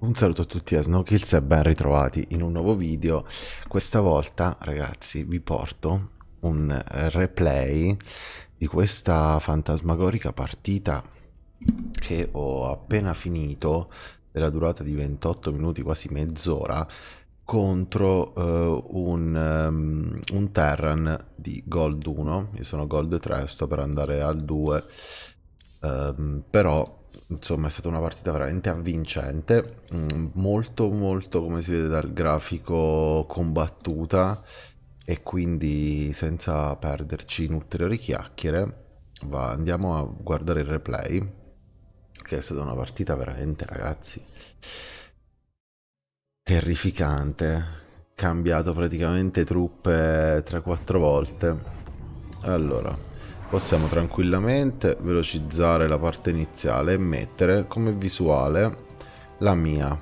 Un saluto a tutti da Snowkills e ben ritrovati in un nuovo video. Questa volta, ragazzi, vi porto un replay di questa fantasmagorica partita che ho appena finito, della durata di 28 minuti, quasi mezz'ora, contro uh, un, um, un Terran di Gold 1. Io sono Gold 3, sto per andare al 2. Um, ehm, però insomma è stata una partita veramente avvincente, mm, molto molto come si vede dal grafico combattuta e quindi senza perderci in ulteriori chiacchiere va, andiamo a guardare il replay che è stata una partita veramente ragazzi terrificante cambiato praticamente truppe 3-4 volte allora possiamo tranquillamente velocizzare la parte iniziale e mettere come visuale la mia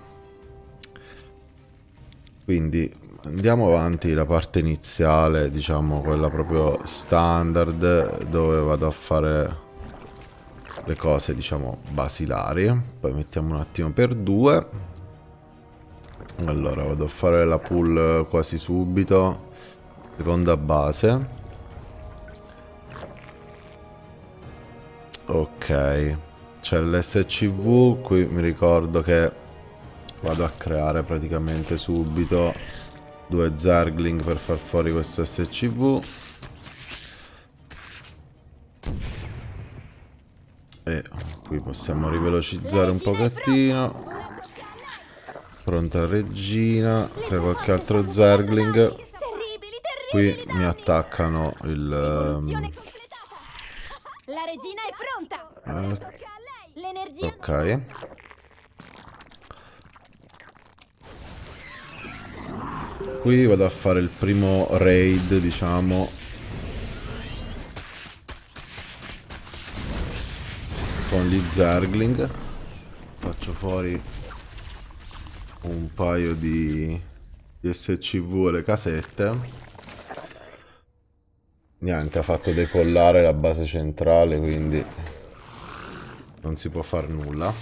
quindi andiamo avanti la parte iniziale diciamo quella proprio standard dove vado a fare le cose diciamo basilari poi mettiamo un attimo per due allora vado a fare la pull quasi subito seconda base ok c'è l'scv qui mi ricordo che vado a creare praticamente subito due zergling per far fuori questo scv e qui possiamo rivelocizzare un pochettino pronta regina c'è qualche altro zergling qui mi attaccano il um, regina è pronta! L'energia... Ok. Qui vado a fare il primo raid, diciamo. Con gli Zergling. Faccio fuori un paio di, di SCV le casette. Niente, ha fatto decollare la base centrale, quindi non si può fare nulla.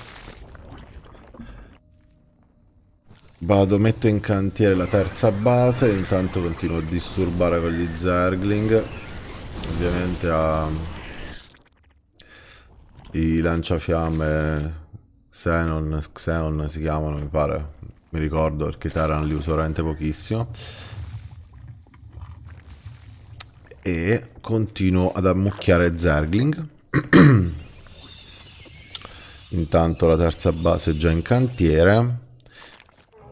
Vado, metto in cantiere la terza base, intanto continuo a disturbare con gli Zergling. Ovviamente ha i lanciafiamme Xenon, Xenon si chiamano mi pare, mi ricordo perché Terran li uso veramente pochissimo e continuo ad ammucchiare Zergling. Intanto la terza base è già in cantiere.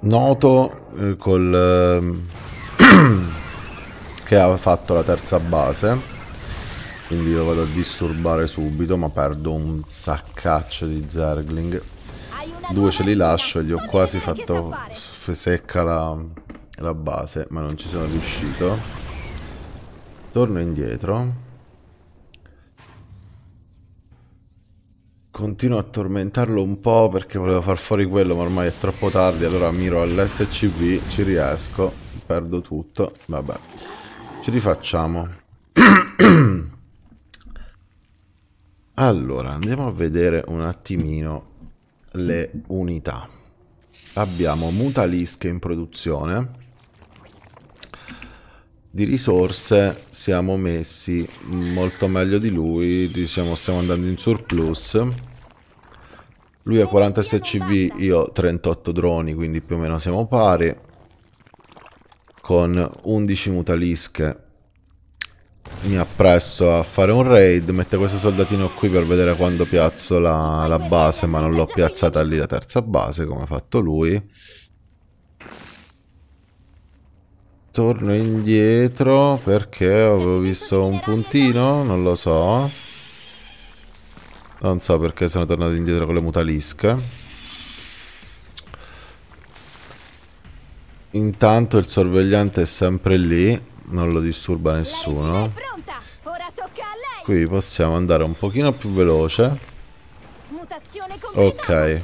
Noto eh, col, eh, che ha fatto la terza base. Quindi lo vado a disturbare subito, ma perdo un saccaccio di Zergling. Due ce li lascio, gli ho quasi fatto secca la, la base, ma non ci sono riuscito torno indietro continuo a tormentarlo un po' perché volevo far fuori quello ma ormai è troppo tardi allora miro all'SCV ci riesco perdo tutto vabbè ci rifacciamo allora andiamo a vedere un attimino le unità abbiamo mutalisk in produzione di risorse siamo messi molto meglio di lui, diciamo stiamo andando in surplus. Lui ha 46 CV, io 38 droni, quindi più o meno siamo pari. Con 11 mutalische mi appresso a fare un raid, metto questo soldatino qui per vedere quando piazzo la, la base, ma non l'ho piazzata lì la terza base come ha fatto lui. torno indietro perché avevo visto un puntino, non lo so. Non so perché sono tornato indietro con le mutalische. Intanto il sorvegliante è sempre lì, non lo disturba nessuno. Qui possiamo andare un pochino più veloce. Ok.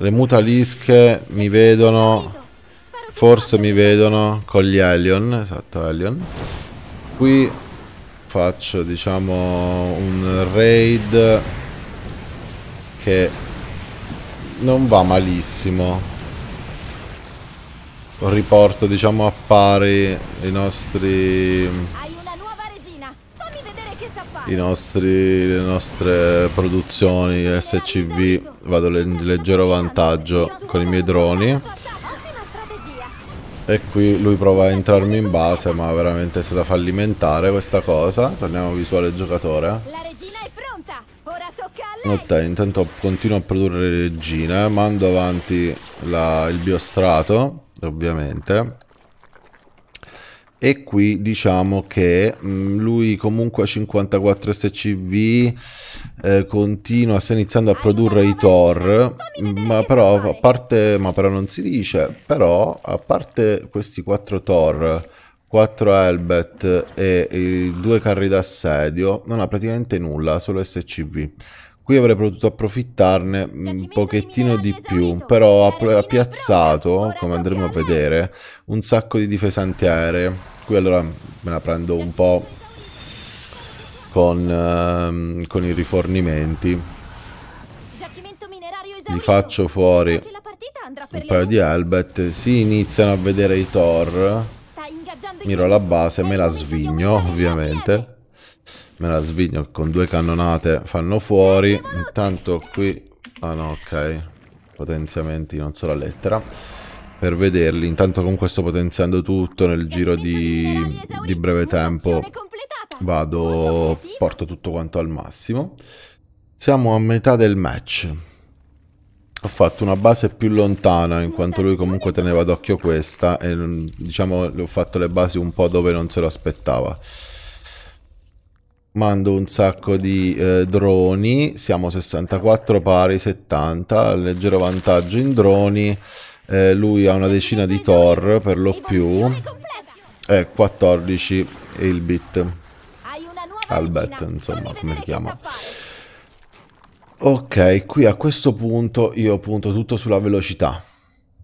Le mutalische mi vedono Forse mi vedono con gli alien, esatto, alien. Qui faccio, diciamo, un raid che non va malissimo. Riporto, diciamo, a pari i nostri... I nostri, le nostre produzioni SCV vado in leggero vantaggio con i miei droni e qui lui prova a entrarmi in base ma veramente è stata fallimentare questa cosa torniamo visuale giocatore ok intanto continuo a produrre regine mando avanti la, il biostrato ovviamente e qui diciamo che mm, lui comunque a 54 SCV eh, continua, sta iniziando a produrre i Tor, mm, ma però a parte, ma però non si dice, però a parte questi 4 Tor, 4 Helbet e i due carri d'assedio, non ha praticamente nulla, solo SCV. Qui avrei potuto approfittarne un pochettino di più, però ha, piazzato, come andremo a vedere, un sacco di difesanti aeree. Qui allora me la prendo un po' con, uh, con i rifornimenti. Li faccio fuori un paio di Elbet Si iniziano a vedere i Thor. Miro la base, me la svigno ovviamente. Me la sviglio con due cannonate, fanno fuori. Intanto qui... Ah no, ok. Potenziamenti, non so la lettera. Per vederli. Intanto comunque sto potenziando tutto nel giro di, di breve tempo. Vado, porto tutto quanto al massimo. Siamo a metà del match. Ho fatto una base più lontana in quanto lui comunque teneva d'occhio questa e diciamo ho fatto le basi un po' dove non se lo aspettava. Mando un sacco di eh, droni, siamo 64 pari 70, leggero vantaggio in droni. Eh, lui ha una decina di Thor per lo più. E eh, 14 Ilbit. albet insomma, come si chiama. Ok, qui a questo punto io punto tutto sulla velocità.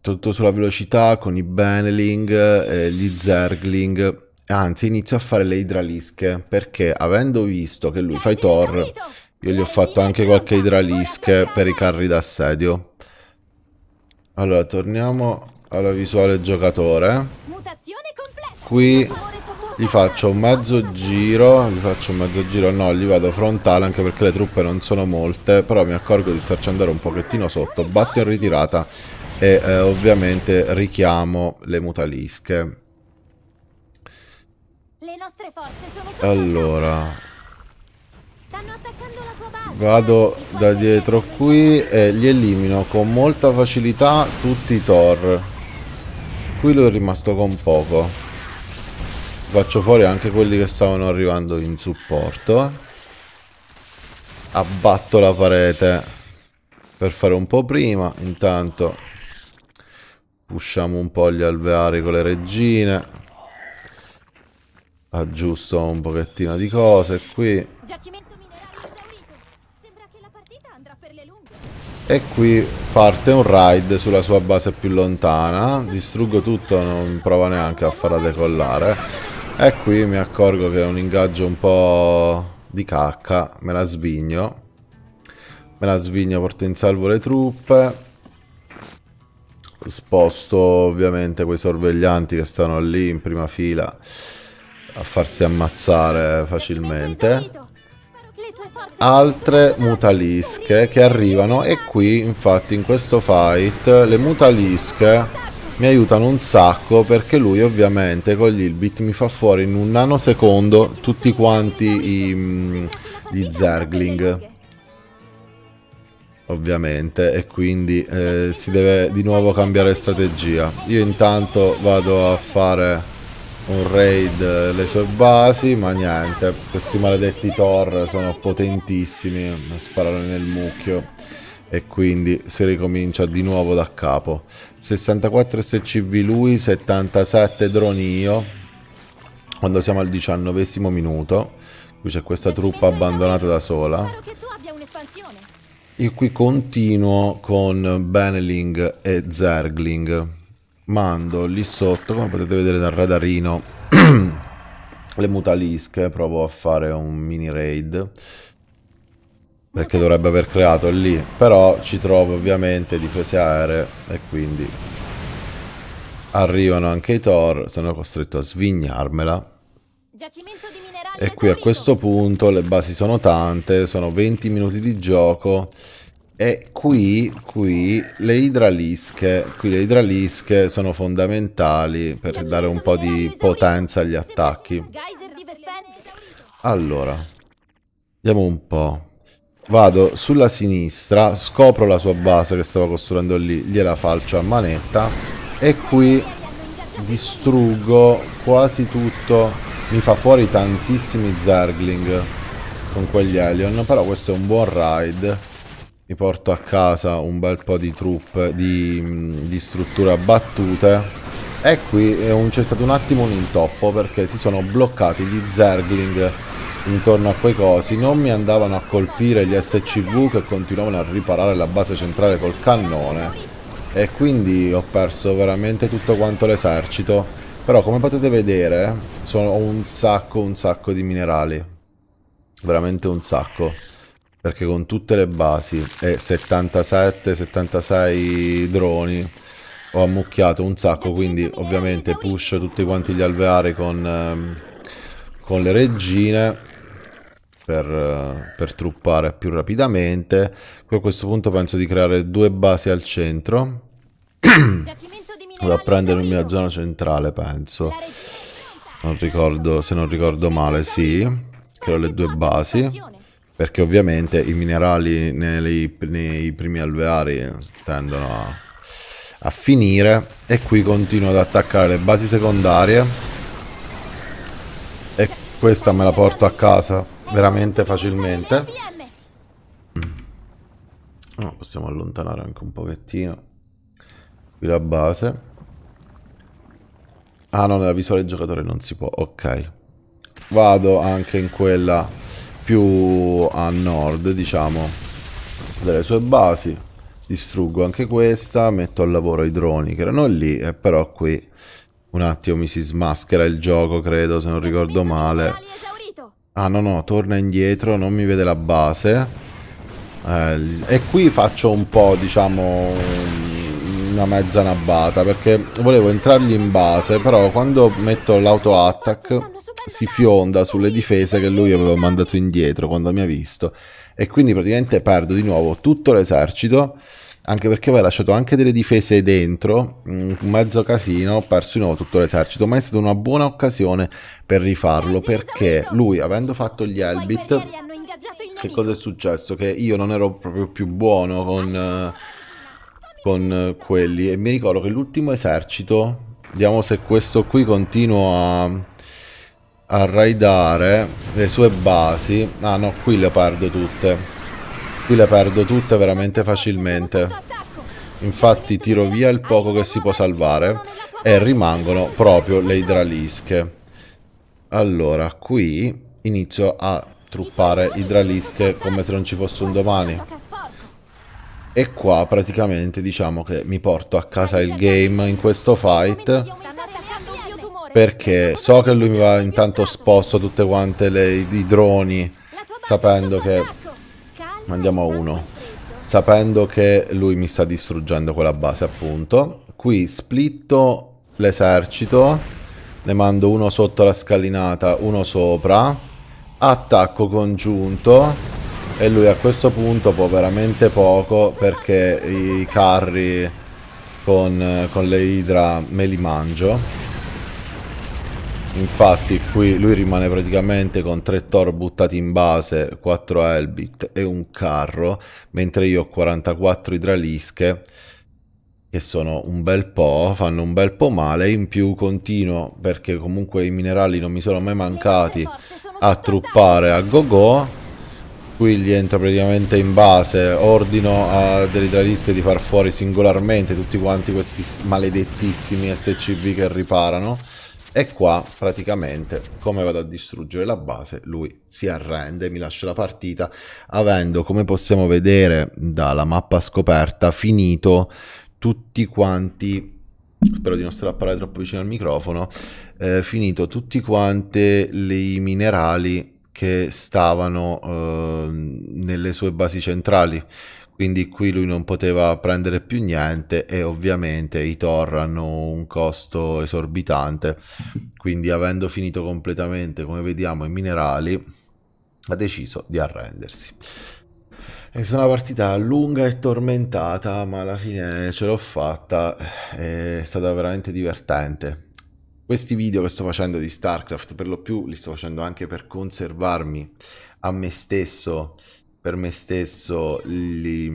Tutto sulla velocità con i Beneling, eh, gli Zergling Anzi, inizio a fare le idralische, perché avendo visto che lui fa i Thor, io gli ho fatto anche qualche idralische per i carri d'assedio. Allora, torniamo alla visuale giocatore. Qui gli faccio un mezzo giro, gli faccio un mezzo giro, no, gli vado frontale anche perché le truppe non sono molte, però mi accorgo di starci andare un pochettino sotto, batto in ritirata e eh, ovviamente richiamo le mutalische. Le nostre forze sono sotto Allora. Stanno attaccando la tua base. Vado da dietro qui e li elimino con molta facilità tutti i Thor. Qui lui è rimasto con poco. Faccio fuori anche quelli che stavano arrivando in supporto. Abbatto la parete per fare un po' prima. Intanto Usciamo un po' gli alveari con le regine aggiusto un pochettino di cose qui. E qui parte un raid sulla sua base più lontana. Distruggo tutto, non prova neanche a farla decollare. E qui mi accorgo che è un ingaggio un po' di cacca. Me la svigno. Me la svigno, porto in salvo le truppe. Sposto ovviamente quei sorveglianti che stanno lì in prima fila a farsi ammazzare facilmente altre mutalische che arrivano e qui infatti in questo fight le mutalische mi aiutano un sacco perché lui ovviamente con gli Ilbit mi fa fuori in un nanosecondo tutti quanti i, gli Zergling ovviamente e quindi eh, si deve di nuovo cambiare strategia io intanto vado a fare un raid eh, le sue basi, ma niente, questi maledetti Thor sono potentissimi, a sparare nel mucchio e quindi si ricomincia di nuovo da capo. 64 SCV lui, 77 droni io, quando siamo al diciannovesimo minuto, qui c'è questa truppa abbandonata da sola. Io qui continuo con Beneling e Zergling mando lì sotto, come potete vedere dal radarino, le mutalische, provo a fare un mini raid perché dovrebbe aver creato lì, però ci trovo ovviamente difese aeree e quindi arrivano anche i Tor, sono costretto a svignarmela. E qui a questo punto le basi sono tante, sono 20 minuti di gioco e qui, qui, le idralische, qui le idralische sono fondamentali per cioè, dare un certo, po' di potenza agli attacchi. Allora, vediamo un po'. Vado sulla sinistra, scopro la sua base che stavo costruendo lì, gliela falcio a manetta e qui distruggo quasi tutto, mi fa fuori tantissimi Zergling con quegli Alien, però questo è un buon ride mi porto a casa un bel po' di truppe, di, di strutture abbattute. E qui eh, c'è stato un attimo un intoppo perché si sono bloccati gli Zergling intorno a quei cosi. Non mi andavano a colpire gli SCV che continuavano a riparare la base centrale col cannone. E quindi ho perso veramente tutto quanto l'esercito. Però come potete vedere sono un sacco un sacco di minerali. Veramente un sacco perché con tutte le basi e 77-76 droni ho ammucchiato un sacco quindi ovviamente push tutti quanti gli alveari con, ehm, con le regine per, eh, per, truppare più rapidamente qui a questo punto penso di creare due basi al centro vado a prendere la mia zona centrale penso non ricordo, se non ricordo male sì creo le due basi perché ovviamente i minerali nei, nei primi alveari tendono a, a finire e qui continuo ad attaccare le basi secondarie e questa me la porto a casa veramente facilmente mm. oh, possiamo allontanare anche un pochettino qui la base ah no nella visuale giocatore non si può ok vado anche in quella più a nord, diciamo, delle sue basi. Distruggo anche questa, metto al lavoro i droni che erano lì, e però qui un attimo mi si smaschera il gioco, credo, se non ricordo male. Ah no no, torna indietro, non mi vede la base. Eh, e qui faccio un po', diciamo, una mezza nabata perché volevo entrargli in base però quando metto l'auto attack si fionda sulle difese che lui aveva mandato indietro quando mi ha visto e quindi praticamente perdo di nuovo tutto l'esercito anche perché aveva lasciato anche delle difese dentro, un mezzo casino, ho perso di nuovo tutto l'esercito, ma è stata una buona occasione per rifarlo, perché lui, avendo fatto gli Elbit, che cosa è successo? Che io non ero proprio più buono con... Uh, con eh, quelli e mi ricordo che l'ultimo esercito, vediamo se questo qui continua a, a raidare le sue basi. Ah no, qui le perdo tutte. Qui le perdo tutte veramente facilmente. Infatti tiro via il poco che si può salvare e rimangono proprio le idralische. Allora, qui inizio a truppare idralische come se non ci fosse un domani. E qua praticamente diciamo che mi porto a casa il game in questo fight perché so che lui mi va intanto sposto tutte quante le, i droni sapendo che andiamo a uno sapendo che lui mi sta distruggendo quella base appunto qui splitto l'esercito ne mando uno sotto la scalinata uno sopra attacco congiunto e lui a questo punto può veramente poco perché i carri con, con le idra me li mangio infatti qui lui rimane praticamente con tre tor buttati in base 4 Elbit e un carro mentre io ho 44 idralische che sono un bel po', fanno un bel po' male, in più continuo, perché comunque i minerali non mi sono mai mancati, a truppare a go-go, Qui gli entra praticamente in base, ordino a Delidralisca di far fuori singolarmente tutti quanti questi maledettissimi SCV che riparano. E qua praticamente come vado a distruggere la base lui si arrende, mi lascia la partita avendo come possiamo vedere dalla mappa scoperta finito tutti quanti, spero di non stare troppo vicino al microfono, eh, finito tutti quanti i minerali che stavano eh, nelle sue basi centrali. Quindi qui lui non poteva prendere più niente e ovviamente i Tor hanno un costo esorbitante. Quindi avendo finito completamente, come vediamo, i minerali, ha deciso di arrendersi. È stata una partita lunga e tormentata, ma alla fine ce l'ho fatta, eh, è stata veramente divertente. Questi video che sto facendo di StarCraft per lo più li sto facendo anche per conservarmi a me stesso, per me stesso, gli,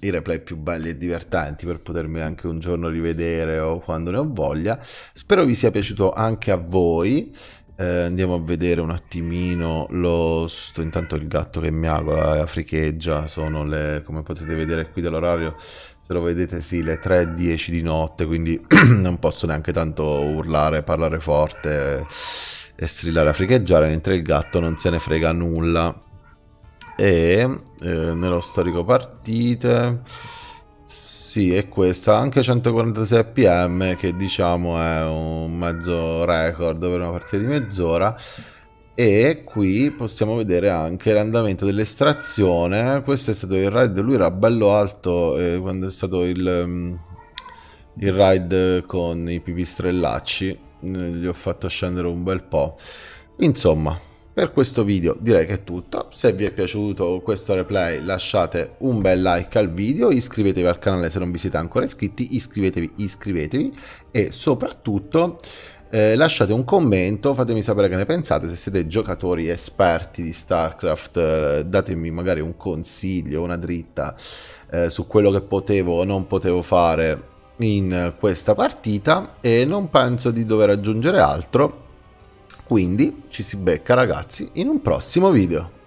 i replay più belli e divertenti per potermi anche un giorno rivedere o quando ne ho voglia. Spero vi sia piaciuto anche a voi. Eh, andiamo a vedere un attimino lo sto intanto il gatto che miagola e africheggia sono le come potete vedere qui dall'orario se lo vedete sì, le 3.10 di notte, quindi non posso neanche tanto urlare, parlare forte e strillare a fricheggiare, mentre il gatto non se ne frega nulla. E eh, nello storico partite... Sì, è questa, anche 146 pm, che diciamo è un mezzo record per una partita di mezz'ora e qui possiamo vedere anche l'andamento dell'estrazione questo è stato il raid lui era bello alto eh, quando è stato il, mm, il raid con i pipistrellacci eh, gli ho fatto scendere un bel po' insomma per questo video direi che è tutto se vi è piaciuto questo replay lasciate un bel like al video iscrivetevi al canale se non vi siete ancora iscritti iscrivetevi iscrivetevi e soprattutto eh, lasciate un commento, fatemi sapere che ne pensate, se siete giocatori esperti di StarCraft, eh, datemi magari un consiglio, una dritta eh, su quello che potevo o non potevo fare in questa partita e non penso di dover aggiungere altro. Quindi ci si becca ragazzi in un prossimo video.